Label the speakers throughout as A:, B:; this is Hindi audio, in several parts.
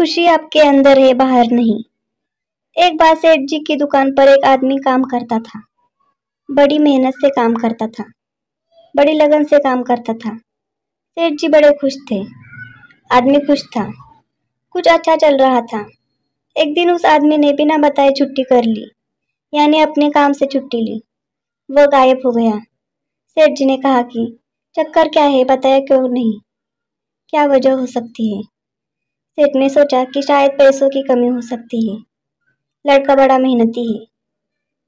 A: खुशी आपके अंदर है बाहर नहीं एक बार सेठ जी की दुकान पर एक आदमी काम करता था बड़ी मेहनत से काम करता था बड़ी लगन से काम करता था सेठ जी बड़े खुश थे आदमी खुश था कुछ अच्छा चल रहा था एक दिन उस आदमी ने बिना बताए छुट्टी कर ली यानी अपने काम से छुट्टी ली वह गायब हो गया सेठ जी ने कहा कि चक्कर क्या है बताया क्यों नहीं क्या वजह हो सकती है सेठ ने सोचा कि शायद पैसों की कमी हो सकती है लड़का बड़ा मेहनती है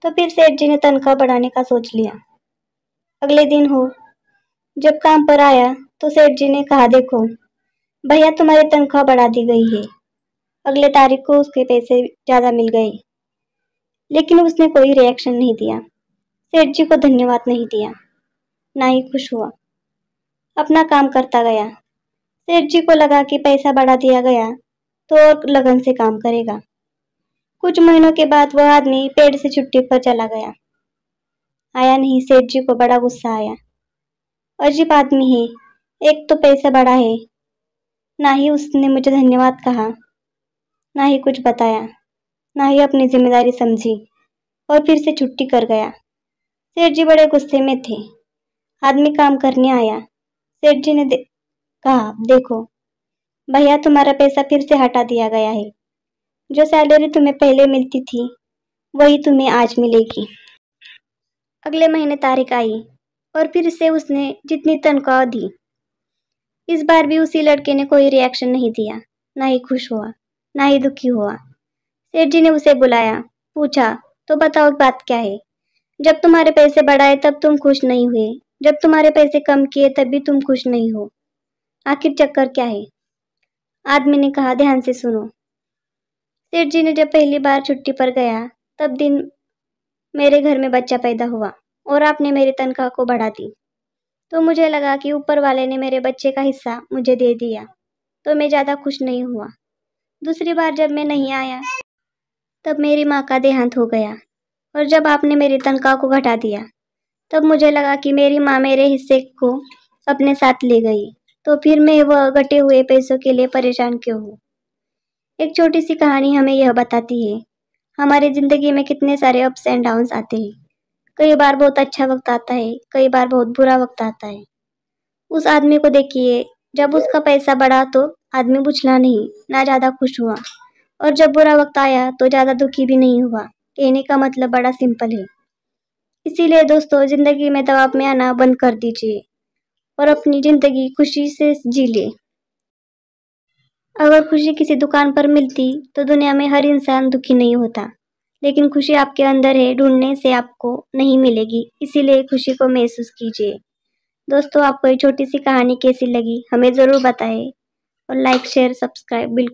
A: तो फिर सेठ जी ने तनख्वाह बढ़ाने का सोच लिया अगले दिन हो जब काम पर आया तो सेठ जी ने कहा देखो भैया तुम्हारी तनख्वाह बढ़ा दी गई है अगले तारीख को उसके पैसे ज़्यादा मिल गए लेकिन उसने कोई रिएक्शन नहीं दिया सेठ जी को धन्यवाद नहीं दिया ना ही खुश हुआ अपना काम करता गया सेठ जी को लगा कि पैसा बढ़ा दिया गया तो और लगन से काम करेगा कुछ महीनों के बाद वह आदमी पेड़ से छुट्टी पर चला गया आया नहीं सेठ जी को बड़ा गुस्सा आया अजीब आदमी है एक तो पैसा बड़ा है ना ही उसने मुझे धन्यवाद कहा ना ही कुछ बताया ना ही अपनी जिम्मेदारी समझी और फिर से छुट्टी कर गया सेठ जी बड़े गुस्से में थे आदमी काम करने आया सेठ जी ने कहा देखो भैया तुम्हारा पैसा फिर से हटा दिया गया है जो सैलरी तुम्हें पहले मिलती थी वही तुम्हें आज मिलेगी अगले महीने तारीख आई और फिर से उसने जितनी तनख्वाह दी इस बार भी उसी लड़के ने कोई रिएक्शन नहीं दिया ना ही खुश हुआ ना ही दुखी हुआ सेठ जी ने उसे बुलाया पूछा तो बताओ बात क्या है जब तुम्हारे पैसे बढ़ाए तब तुम खुश नहीं हुए जब तुम्हारे पैसे कम किए तब भी तुम खुश नहीं हो आखिर चक्कर क्या है आदमी ने कहा ध्यान से सुनो सेठ जी ने जब पहली बार छुट्टी पर गया तब दिन मेरे घर में बच्चा पैदा हुआ और आपने मेरी तनख्वाह को बढ़ा दी तो मुझे लगा कि ऊपर वाले ने मेरे बच्चे का हिस्सा मुझे दे दिया तो मैं ज़्यादा खुश नहीं हुआ दूसरी बार जब मैं नहीं आया तब मेरी माँ का देहांत हो गया और जब आपने मेरी तनख्वाह को घटा दिया तब मुझे लगा कि मेरी माँ मेरे हिस्से को अपने साथ ले गई तो फिर मैं वह घटे हुए पैसों के लिए परेशान क्यों हूँ एक छोटी सी कहानी हमें यह बताती है हमारी ज़िंदगी में कितने सारे अप्स एंड डाउन्स आते हैं कई बार बहुत अच्छा वक्त आता है कई बार बहुत बुरा वक्त आता है उस आदमी को देखिए जब उसका पैसा बढ़ा तो आदमी बुझला नहीं ना ज़्यादा खुश हुआ और जब बुरा वक्त आया तो ज़्यादा दुखी भी नहीं हुआ कहने का मतलब बड़ा सिंपल है इसीलिए दोस्तों ज़िंदगी में दबाव में आना बंद कर दीजिए और अपनी ज़िंदगी खुशी से जी ले अगर खुशी किसी दुकान पर मिलती तो दुनिया में हर इंसान दुखी नहीं होता लेकिन खुशी आपके अंदर है ढूंढने से आपको नहीं मिलेगी इसीलिए खुशी को महसूस कीजिए दोस्तों आपको ये छोटी सी कहानी कैसी लगी हमें ज़रूर बताएं और लाइक शेयर सब्सक्राइब बिल्कुल